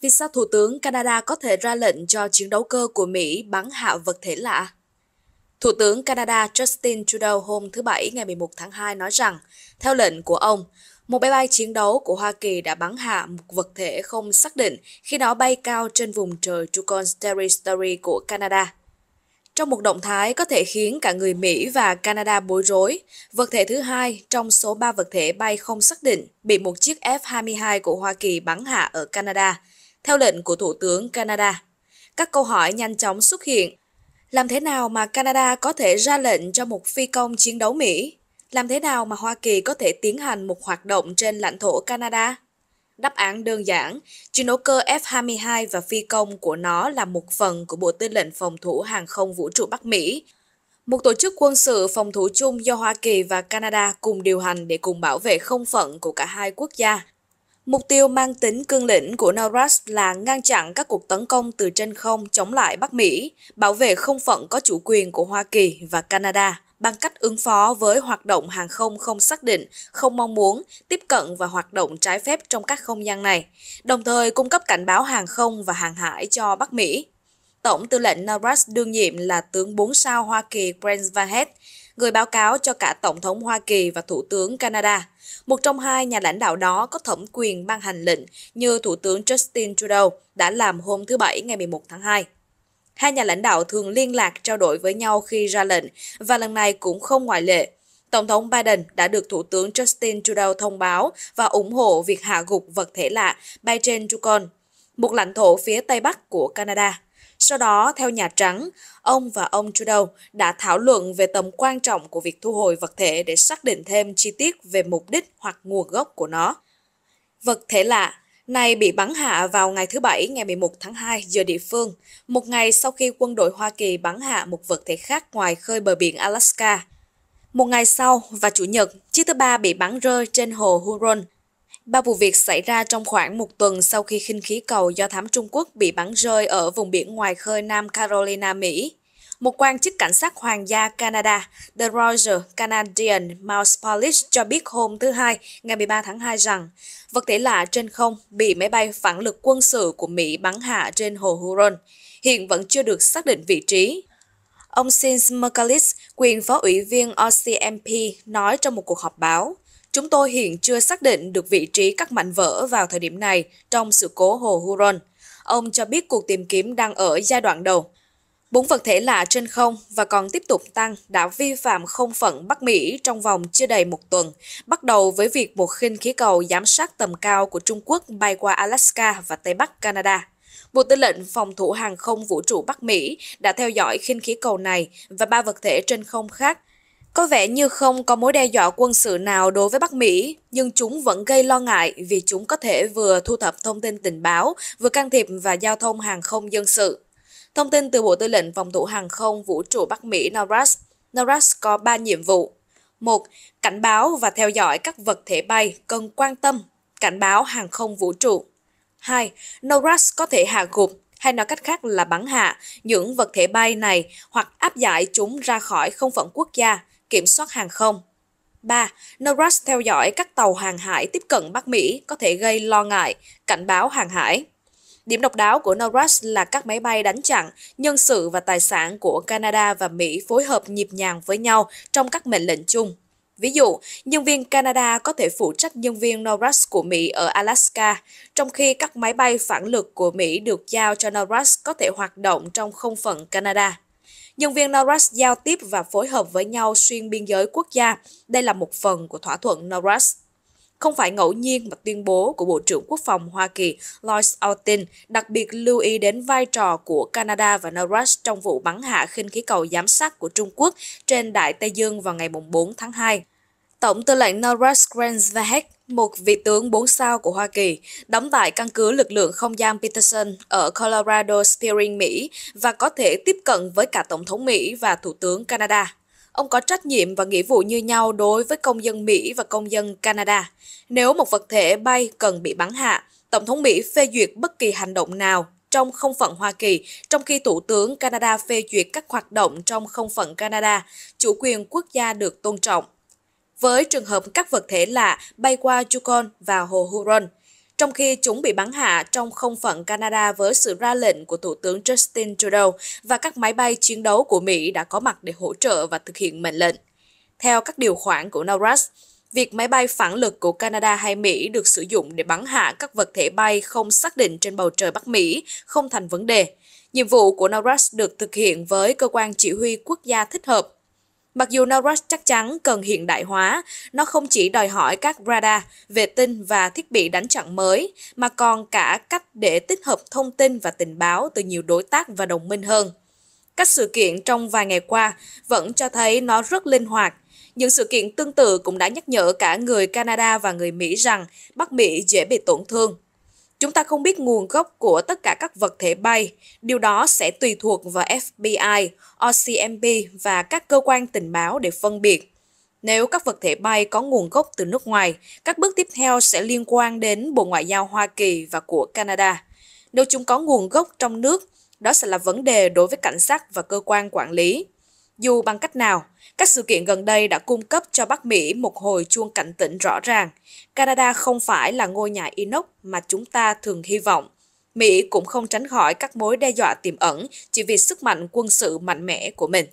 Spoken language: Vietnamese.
Vì sao Thủ tướng Canada có thể ra lệnh cho chiến đấu cơ của Mỹ bắn hạ vật thể lạ? Thủ tướng Canada Justin Trudeau hôm thứ Bảy ngày 11 tháng 2 nói rằng, theo lệnh của ông, một máy bay chiến đấu của Hoa Kỳ đã bắn hạ một vật thể không xác định khi nó bay cao trên vùng trời Yukon Territory của Canada. Trong một động thái có thể khiến cả người Mỹ và Canada bối rối, vật thể thứ hai trong số ba vật thể bay không xác định bị một chiếc F-22 của Hoa Kỳ bắn hạ ở Canada, theo lệnh của Thủ tướng Canada. Các câu hỏi nhanh chóng xuất hiện. Làm thế nào mà Canada có thể ra lệnh cho một phi công chiến đấu Mỹ? Làm thế nào mà Hoa Kỳ có thể tiến hành một hoạt động trên lãnh thổ Canada? Đáp án đơn giản, chiến đấu cơ F-22 và phi công của nó là một phần của Bộ Tư lệnh Phòng thủ Hàng không Vũ trụ Bắc Mỹ, một tổ chức quân sự phòng thủ chung do Hoa Kỳ và Canada cùng điều hành để cùng bảo vệ không phận của cả hai quốc gia. Mục tiêu mang tính cương lĩnh của NORAD là ngăn chặn các cuộc tấn công từ trên không chống lại Bắc Mỹ, bảo vệ không phận có chủ quyền của Hoa Kỳ và Canada bằng cách ứng phó với hoạt động hàng không không xác định, không mong muốn, tiếp cận và hoạt động trái phép trong các không gian này, đồng thời cung cấp cảnh báo hàng không và hàng hải cho Bắc Mỹ. Tổng tư lệnh Norris đương nhiệm là tướng 4 sao Hoa Kỳ Brent Vahed, người báo cáo cho cả Tổng thống Hoa Kỳ và Thủ tướng Canada. Một trong hai nhà lãnh đạo đó có thẩm quyền ban hành lệnh như Thủ tướng Justin Trudeau đã làm hôm thứ Bảy ngày 11 tháng 2. Hai nhà lãnh đạo thường liên lạc trao đổi với nhau khi ra lệnh và lần này cũng không ngoại lệ. Tổng thống Biden đã được Thủ tướng Justin Trudeau thông báo và ủng hộ việc hạ gục vật thể lạ bay trên Yukon, một lãnh thổ phía Tây Bắc của Canada. Sau đó, theo Nhà Trắng, ông và ông Trudeau đã thảo luận về tầm quan trọng của việc thu hồi vật thể để xác định thêm chi tiết về mục đích hoặc nguồn gốc của nó. Vật thể lạ này bị bắn hạ vào ngày thứ Bảy ngày 11 tháng 2 giờ địa phương, một ngày sau khi quân đội Hoa Kỳ bắn hạ một vật thể khác ngoài khơi bờ biển Alaska. Một ngày sau và Chủ nhật, chiếc thứ ba bị bắn rơi trên hồ Huron, Ba vụ việc xảy ra trong khoảng một tuần sau khi khinh khí cầu do thám Trung Quốc bị bắn rơi ở vùng biển ngoài khơi Nam Carolina, Mỹ. Một quan chức cảnh sát hoàng gia Canada, The Roger Canadian Mouse Police cho biết hôm thứ Hai, ngày 13 tháng 2 rằng vật thể lạ trên không bị máy bay phản lực quân sự của Mỹ bắn hạ trên hồ Huron. Hiện vẫn chưa được xác định vị trí. Ông Sins Merkalis, quyền phó ủy viên OCMP, nói trong một cuộc họp báo – Chúng tôi hiện chưa xác định được vị trí các mảnh vỡ vào thời điểm này trong sự cố hồ Huron. Ông cho biết cuộc tìm kiếm đang ở giai đoạn đầu. Bốn vật thể lạ trên không và còn tiếp tục tăng đã vi phạm không phận Bắc Mỹ trong vòng chưa đầy một tuần, bắt đầu với việc một khinh khí cầu giám sát tầm cao của Trung Quốc bay qua Alaska và Tây Bắc Canada. Bộ Tư lệnh Phòng thủ Hàng không Vũ trụ Bắc Mỹ đã theo dõi khinh khí cầu này và ba vật thể trên không khác có vẻ như không có mối đe dọa quân sự nào đối với Bắc Mỹ, nhưng chúng vẫn gây lo ngại vì chúng có thể vừa thu thập thông tin tình báo, vừa can thiệp vào giao thông hàng không dân sự. Thông tin từ Bộ Tư lệnh Phòng thủ Hàng không Vũ trụ Bắc Mỹ NORAD, NORAD có 3 nhiệm vụ. 1. Cảnh báo và theo dõi các vật thể bay cần quan tâm, cảnh báo hàng không vũ trụ. 2. NORAD có thể hạ gục, hay nói cách khác là bắn hạ, những vật thể bay này hoặc áp giải chúng ra khỏi không phận quốc gia, kiểm soát hàng không. 3. NORAD theo dõi các tàu hàng hải tiếp cận Bắc Mỹ có thể gây lo ngại, cảnh báo hàng hải. Điểm độc đáo của NORAD là các máy bay đánh chặn, nhân sự và tài sản của Canada và Mỹ phối hợp nhịp nhàng với nhau trong các mệnh lệnh chung. Ví dụ, nhân viên Canada có thể phụ trách nhân viên NORAD của Mỹ ở Alaska, trong khi các máy bay phản lực của Mỹ được giao cho NORAD có thể hoạt động trong không phận Canada. Nhân viên NORAS giao tiếp và phối hợp với nhau xuyên biên giới quốc gia. Đây là một phần của thỏa thuận NORAS. Không phải ngẫu nhiên mà tuyên bố của Bộ trưởng Quốc phòng Hoa Kỳ Lloyd Austin đặc biệt lưu ý đến vai trò của Canada và Norris trong vụ bắn hạ khinh khí cầu giám sát của Trung Quốc trên Đại Tây Dương vào ngày 4 tháng 2. Tổng tư lệnh Norris Grant Vahek một vị tướng 4 sao của Hoa Kỳ, đóng tại căn cứ lực lượng không gian Peterson ở Colorado Springs, Mỹ và có thể tiếp cận với cả Tổng thống Mỹ và Thủ tướng Canada. Ông có trách nhiệm và nghĩa vụ như nhau đối với công dân Mỹ và công dân Canada. Nếu một vật thể bay cần bị bắn hạ, Tổng thống Mỹ phê duyệt bất kỳ hành động nào trong không phận Hoa Kỳ, trong khi Thủ tướng Canada phê duyệt các hoạt động trong không phận Canada, chủ quyền quốc gia được tôn trọng với trường hợp các vật thể lạ bay qua Yukon và hồ Huron, trong khi chúng bị bắn hạ trong không phận Canada với sự ra lệnh của Thủ tướng Justin Trudeau và các máy bay chiến đấu của Mỹ đã có mặt để hỗ trợ và thực hiện mệnh lệnh. Theo các điều khoản của NORAD, việc máy bay phản lực của Canada hay Mỹ được sử dụng để bắn hạ các vật thể bay không xác định trên bầu trời Bắc Mỹ không thành vấn đề. Nhiệm vụ của NORAD được thực hiện với cơ quan chỉ huy quốc gia thích hợp Mặc dù NORAD chắc chắn cần hiện đại hóa, nó không chỉ đòi hỏi các radar, vệ tinh và thiết bị đánh chặn mới, mà còn cả cách để tích hợp thông tin và tình báo từ nhiều đối tác và đồng minh hơn. Các sự kiện trong vài ngày qua vẫn cho thấy nó rất linh hoạt. Những sự kiện tương tự cũng đã nhắc nhở cả người Canada và người Mỹ rằng Bắc Mỹ dễ bị tổn thương Chúng ta không biết nguồn gốc của tất cả các vật thể bay, điều đó sẽ tùy thuộc vào FBI, OCMP và các cơ quan tình báo để phân biệt. Nếu các vật thể bay có nguồn gốc từ nước ngoài, các bước tiếp theo sẽ liên quan đến Bộ Ngoại giao Hoa Kỳ và của Canada. Nếu chúng có nguồn gốc trong nước, đó sẽ là vấn đề đối với cảnh sát và cơ quan quản lý. Dù bằng cách nào, các sự kiện gần đây đã cung cấp cho Bắc Mỹ một hồi chuông cảnh tỉnh rõ ràng. Canada không phải là ngôi nhà inox mà chúng ta thường hy vọng. Mỹ cũng không tránh khỏi các mối đe dọa tiềm ẩn chỉ vì sức mạnh quân sự mạnh mẽ của mình.